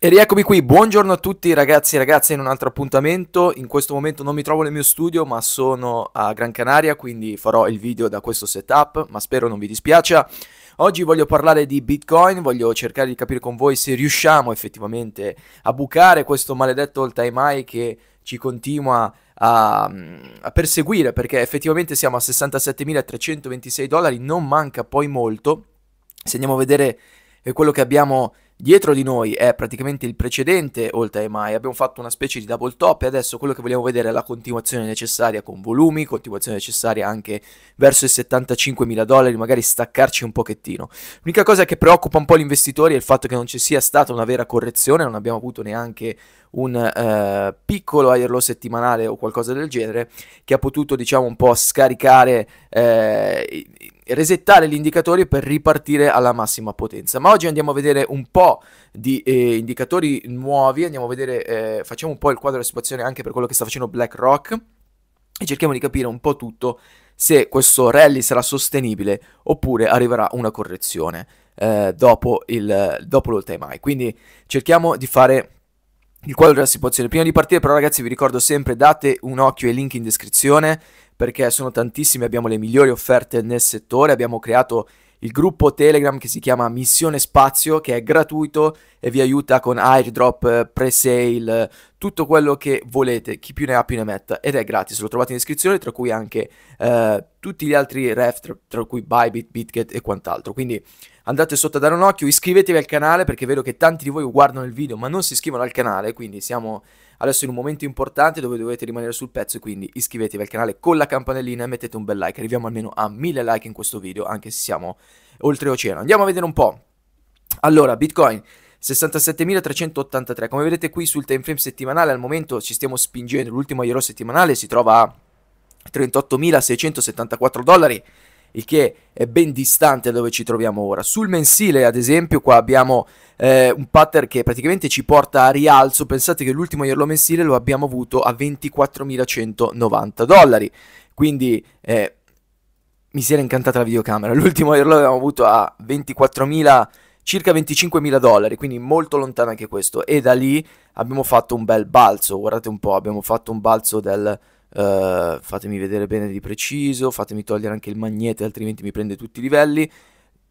E rieccomi qui, buongiorno a tutti ragazzi e ragazze in un altro appuntamento, in questo momento non mi trovo nel mio studio ma sono a Gran Canaria quindi farò il video da questo setup ma spero non vi dispiaccia. Oggi voglio parlare di Bitcoin, voglio cercare di capire con voi se riusciamo effettivamente a bucare questo maledetto all time high che ci continua a, a, perseguire perché effettivamente siamo a 67.326 dollari, non manca poi molto. Se andiamo a vedere eh, quello che abbiamo Dietro di noi è praticamente il precedente oltre ai mai, abbiamo fatto una specie di double top e adesso quello che vogliamo vedere è la continuazione necessaria con volumi, continuazione necessaria anche verso i 75.000 dollari, magari staccarci un pochettino. L'unica cosa che preoccupa un po' gli investitori è il fatto che non ci sia stata una vera correzione, non abbiamo avuto neanche un eh, piccolo higher low settimanale o qualcosa del genere che ha potuto diciamo un po' scaricare eh, resettare gli indicatori per ripartire alla massima potenza. Ma oggi andiamo a vedere un po' di eh, indicatori nuovi, andiamo a vedere, eh, facciamo un po' il quadro della situazione anche per quello che sta facendo BlackRock e cerchiamo di capire un po' tutto se questo rally sarà sostenibile oppure arriverà una correzione eh, dopo, il, dopo l'all Quindi cerchiamo di fare il quadro della situazione. Prima di partire però ragazzi vi ricordo sempre date un occhio ai link in descrizione perché sono tantissime, abbiamo le migliori offerte nel settore, abbiamo creato il gruppo Telegram che si chiama Missione Spazio, che è gratuito e vi aiuta con airdrop, eh, presale, eh, tutto quello che volete, chi più ne ha più ne metta, ed è gratis, lo trovate in descrizione, tra cui anche eh, tutti gli altri ref, tra, tra cui Bybit, Bitget e quant'altro, quindi andate sotto a dare un occhio, iscrivetevi al canale perché vedo che tanti di voi guardano il video ma non si iscrivono al canale, quindi siamo adesso in un momento importante dove dovete rimanere sul pezzo, quindi iscrivetevi al canale con la campanellina e mettete un bel like, arriviamo almeno a 1000 like in questo video, anche se siamo oltreoceano. Andiamo a vedere un po'. Allora, Bitcoin 67.383. Come vedete qui sul time frame settimanale al momento ci stiamo spingendo. L'ultimo euro settimanale si trova a 38.674 dollari, il che è ben distante da dove ci troviamo ora. Sul mensile, ad esempio, qua abbiamo eh, un pattern che praticamente ci porta a rialzo. Pensate che l'ultimo euro mensile lo abbiamo avuto a 24.190 dollari. Quindi eh, mi si era incantata la videocamera. L'ultimo averlo l'avevamo avuto a 24.000, circa 25.000 dollari, quindi molto lontano anche questo. E da lì abbiamo fatto un bel balzo, guardate un po', abbiamo fatto un balzo del... Uh, fatemi vedere bene di preciso, fatemi togliere anche il magnete altrimenti mi prende tutti i livelli,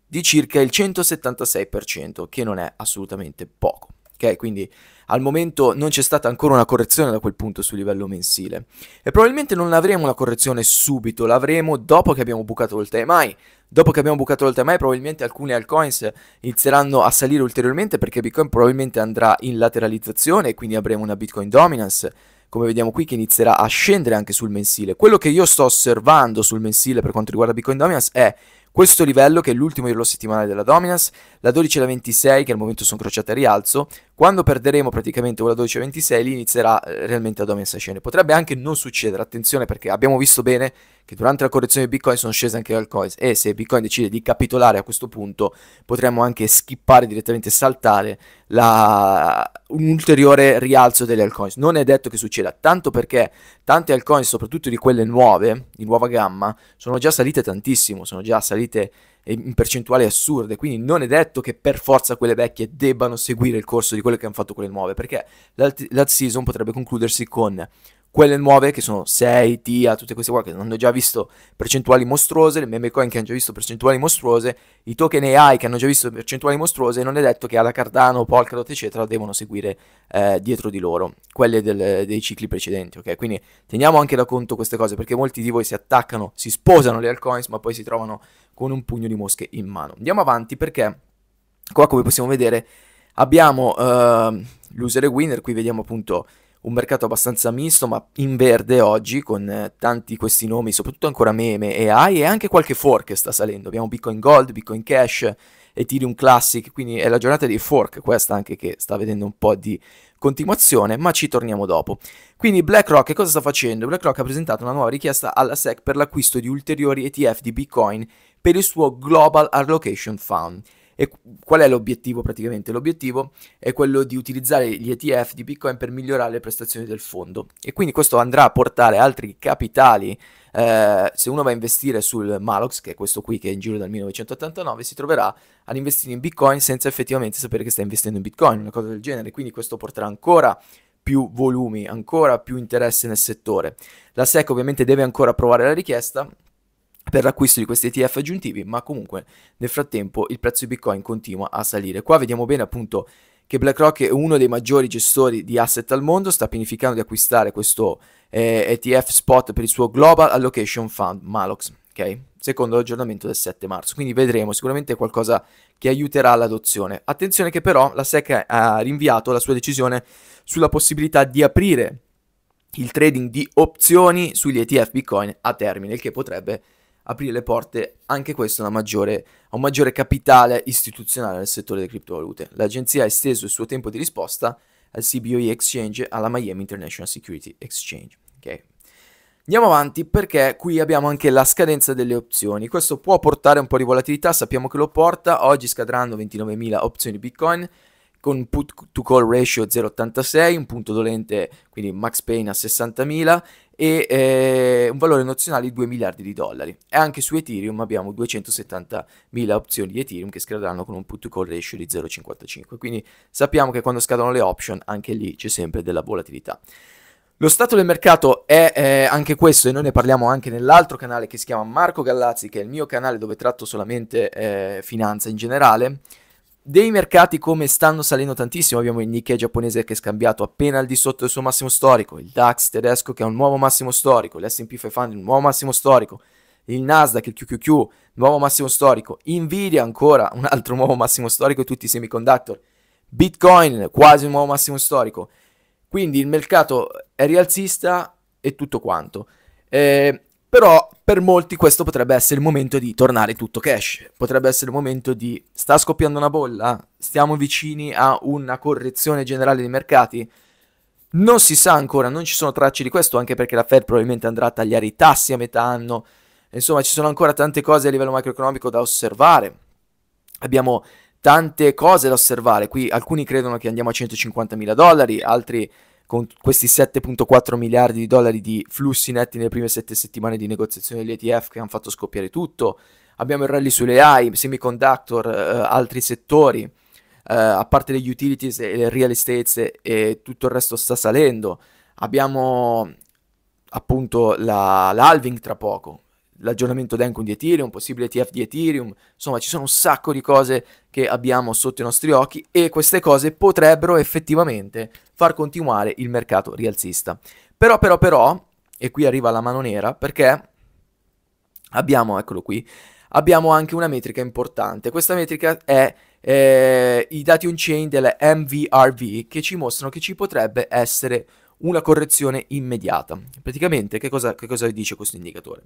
di circa il 176%, che non è assolutamente poco ok? Quindi al momento non c'è stata ancora una correzione da quel punto sul livello mensile e probabilmente non avremo una correzione subito, l'avremo dopo che abbiamo bucato il Mai. Dopo che abbiamo bucato il Mai, probabilmente alcune altcoins inizieranno a salire ulteriormente perché Bitcoin probabilmente andrà in lateralizzazione e quindi avremo una Bitcoin dominance come vediamo qui, che inizierà a scendere anche sul mensile. Quello che io sto osservando sul mensile per quanto riguarda Bitcoin Dominance è questo livello, che è l'ultimo livello settimanale della Dominance, la 12 e la 26, che al momento sono crociate a rialzo, quando perderemo praticamente ora 12-26 lì inizierà eh, realmente la dominanza scende. Potrebbe anche non succedere, attenzione perché abbiamo visto bene che durante la correzione di Bitcoin sono scese anche le altcoins e se Bitcoin decide di capitolare a questo punto potremmo anche skippare direttamente, saltare la... un ulteriore rialzo delle altcoins. Non è detto che succeda, tanto perché tante altcoins, soprattutto di quelle nuove, di nuova gamma, sono già salite tantissimo, sono già salite in percentuali assurde, quindi non è detto che per forza quelle vecchie debbano seguire il corso di quelle che hanno fatto quelle nuove, perché l'alt- season potrebbe concludersi con quelle nuove che sono 6, TIA, tutte queste qua che hanno già visto percentuali mostruose, le meme coin che hanno già visto percentuali mostruose, i token AI che hanno già visto percentuali mostruose, non è detto che alla Cardano, Polkadot eccetera devono seguire eh, dietro di loro, quelle del, dei cicli precedenti, ok? Quindi teniamo anche da conto queste cose perché molti di voi si attaccano, si sposano le altcoins ma poi si trovano con un pugno di mosche in mano. Andiamo avanti perché qua come possiamo vedere abbiamo eh, l'user e winner, qui vediamo appunto un mercato abbastanza misto, ma in verde oggi, con eh, tanti questi nomi, soprattutto ancora meme e AI, e anche qualche fork che sta salendo. Abbiamo Bitcoin Gold, Bitcoin Cash, Ethereum Classic, quindi è la giornata dei fork, questa anche che sta vedendo un po' di continuazione, ma ci torniamo dopo. Quindi BlackRock che cosa sta facendo? BlackRock ha presentato una nuova richiesta alla SEC per l'acquisto di ulteriori ETF di Bitcoin per il suo Global Allocation Fund. E qual è l'obiettivo praticamente? L'obiettivo è quello di utilizzare gli ETF di Bitcoin per migliorare le prestazioni del fondo e quindi questo andrà a portare altri capitali. Eh, se uno va a investire sul Malox, che è questo qui che è in giro dal 1989, si troverà ad investire in Bitcoin senza effettivamente sapere che sta investendo in Bitcoin, una cosa del genere. Quindi questo porterà ancora più volumi, ancora più interesse nel settore. La SEC ovviamente deve ancora approvare la richiesta per l'acquisto di questi ETF aggiuntivi, ma comunque nel frattempo il prezzo di Bitcoin continua a salire. Qua vediamo bene appunto che BlackRock è uno dei maggiori gestori di asset al mondo, sta pianificando di acquistare questo eh, ETF spot per il suo Global Allocation Fund Malox, ok? Secondo l'aggiornamento del 7 marzo, quindi vedremo sicuramente qualcosa che aiuterà l'adozione. Attenzione che però la SEC ha rinviato la sua decisione sulla possibilità di aprire il trading di opzioni sugli ETF Bitcoin a termine, il che potrebbe aprire le porte anche questo a, un maggiore capitale istituzionale nel settore delle criptovalute. L'agenzia ha esteso il suo tempo di risposta al CBOE Exchange alla Miami International Security Exchange. Okay. Andiamo avanti perché qui abbiamo anche la scadenza delle opzioni. Questo può portare un po' di volatilità, sappiamo che lo porta. Oggi scadranno 29.000 opzioni Bitcoin con put to call ratio 0,86, un punto dolente, quindi max pain a 60.000 e eh, un valore nozionale di 2 miliardi di dollari. E anche su Ethereum abbiamo 270 mila opzioni di Ethereum che scadranno con un put to call ratio di 0,55. Quindi sappiamo che quando scadono le option anche lì c'è sempre della volatilità. Lo stato del mercato è eh, anche questo e noi ne parliamo anche nell'altro canale che si chiama Marco Gallazzi, che è il mio canale dove tratto solamente eh, finanza in generale dei mercati come stanno salendo tantissimo, abbiamo il Nikkei giapponese che è scambiato appena al di sotto del suo massimo storico, il DAX tedesco che ha un nuovo massimo storico, l'S&P 500 un nuovo massimo storico, il Nasdaq, il QQQ, nuovo massimo storico, Nvidia ancora un altro nuovo massimo storico e tutti i semiconductor, Bitcoin quasi un nuovo massimo storico. Quindi il mercato è rialzista e tutto quanto. Eh, però per molti questo potrebbe essere il momento di tornare tutto cash, potrebbe essere il momento di sta scoppiando una bolla, stiamo vicini a una correzione generale dei mercati. Non si sa ancora, non ci sono tracce di questo, anche perché la Fed probabilmente andrà a tagliare i tassi a metà anno. Insomma, ci sono ancora tante cose a livello macroeconomico da osservare. Abbiamo tante cose da osservare. Qui alcuni credono che andiamo a 150 mila dollari, altri con questi 7.4 miliardi di dollari di flussi netti nelle prime 7 settimane di negoziazione degli ETF che hanno fatto scoppiare tutto. Abbiamo il rally sulle AI, semiconductor, eh, altri settori, eh, a parte le utilities e le real estate e tutto il resto sta salendo. Abbiamo appunto la, l'halving tra poco, l'aggiornamento d'Enco di Ethereum, possibile TF di Ethereum, insomma ci sono un sacco di cose che abbiamo sotto i nostri occhi e queste cose potrebbero effettivamente far continuare il mercato rialzista. Però però però, e qui arriva la mano nera, perché abbiamo, eccolo qui, abbiamo anche una metrica importante. Questa metrica è eh, i dati on-chain della MVRV che ci mostrano che ci potrebbe essere una correzione immediata. Praticamente che cosa, che cosa dice questo indicatore?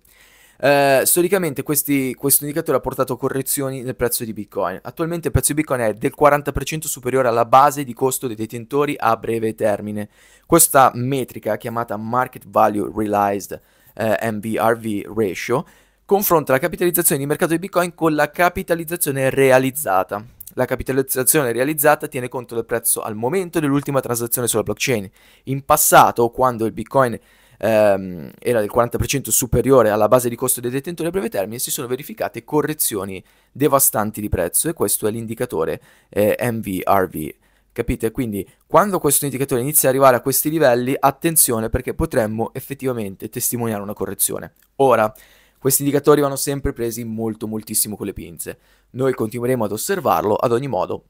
Eh, storicamente questi, questo indicatore ha portato correzioni nel prezzo di Bitcoin. Attualmente il prezzo di Bitcoin è del 40% superiore alla base di costo dei detentori a breve termine. Questa metrica, chiamata Market Value Realized eh, MVRV Ratio, confronta la capitalizzazione di mercato di Bitcoin con la capitalizzazione realizzata. La capitalizzazione realizzata tiene conto del prezzo al momento dell'ultima transazione sulla blockchain. In passato, quando il Bitcoin ehm, era del 40% superiore alla base di costo dei detentori a breve termine, si sono verificate correzioni devastanti di prezzo e questo è l'indicatore eh, MVRV. Capite? Quindi quando questo indicatore inizia ad arrivare a questi livelli, attenzione perché potremmo effettivamente testimoniare una correzione. Ora, questi indicatori vanno sempre presi molto moltissimo con le pinze. Noi continueremo ad osservarlo ad ogni modo.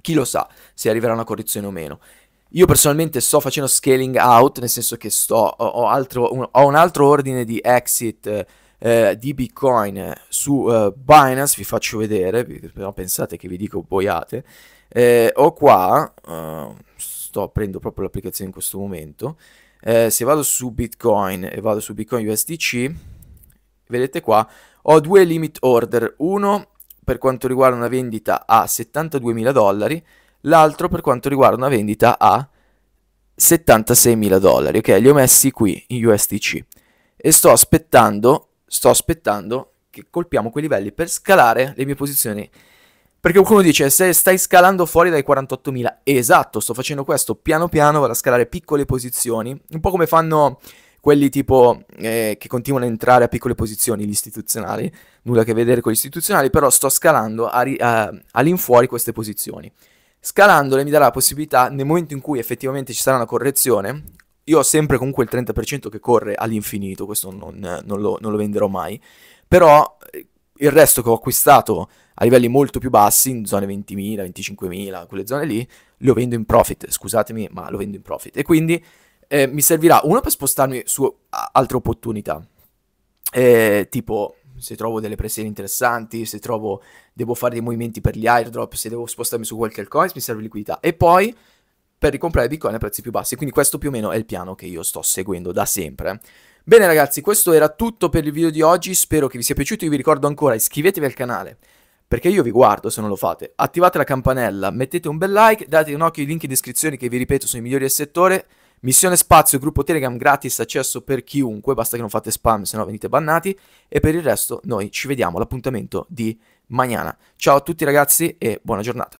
Chi lo sa se arriverà una correzione o meno. Io personalmente sto facendo scaling out, nel senso che sto, ho, altro, un, ho un, altro ordine di exit eh, di Bitcoin su eh, Binance, vi faccio vedere, però pensate che vi dico boiate. Eh, ho qua, eh, sto prendo proprio l'applicazione in questo momento, eh, se vado su Bitcoin e vado su Bitcoin USDC, vedete qua, ho due limit order, uno per quanto riguarda una vendita a 72.000 dollari, l'altro per quanto riguarda una vendita a 76.000 dollari, ok? Li ho messi qui in USDC e sto aspettando, sto aspettando che colpiamo quei livelli per scalare le mie posizioni. Perché qualcuno dice se stai scalando fuori dai 48.000, esatto, sto facendo questo piano piano, vado a scalare piccole posizioni, un po' come fanno quelli tipo eh, che continuano a entrare a piccole posizioni, gli istituzionali, nulla a che vedere con gli istituzionali, però sto scalando a ri- a- all'infuori queste posizioni. Scalandole mi darà la possibilità, nel momento in cui effettivamente ci sarà una correzione, io ho sempre comunque il 30% che corre all'infinito, questo non, non, lo, non lo venderò mai, però eh, il resto che ho acquistato a livelli molto più bassi, in zone 20.000, 25.000, quelle zone lì, lo vendo in profit, scusatemi, ma lo vendo in profit. E quindi eh, mi servirà uno per spostarmi su altre opportunità, eh, tipo se trovo delle pressioni interessanti, se trovo, devo fare dei movimenti per gli airdrop, se devo spostarmi su qualche coin, mi serve liquidità. E poi per ricomprare bitcoin a prezzi più bassi. Quindi questo più o meno è il piano che io sto seguendo da sempre. Bene ragazzi, questo era tutto per il video di oggi, spero che vi sia piaciuto, io vi ricordo ancora iscrivetevi al canale, perché io vi guardo se non lo fate, attivate la campanella, mettete un bel like, date un occhio ai link in descrizione che vi ripeto sono i migliori del settore, Missione Spazio, gruppo Telegram gratis, accesso per chiunque, basta che non fate spam, se no venite bannati. E per il resto noi ci vediamo all'appuntamento di mañana. Ciao a tutti ragazzi e buona giornata.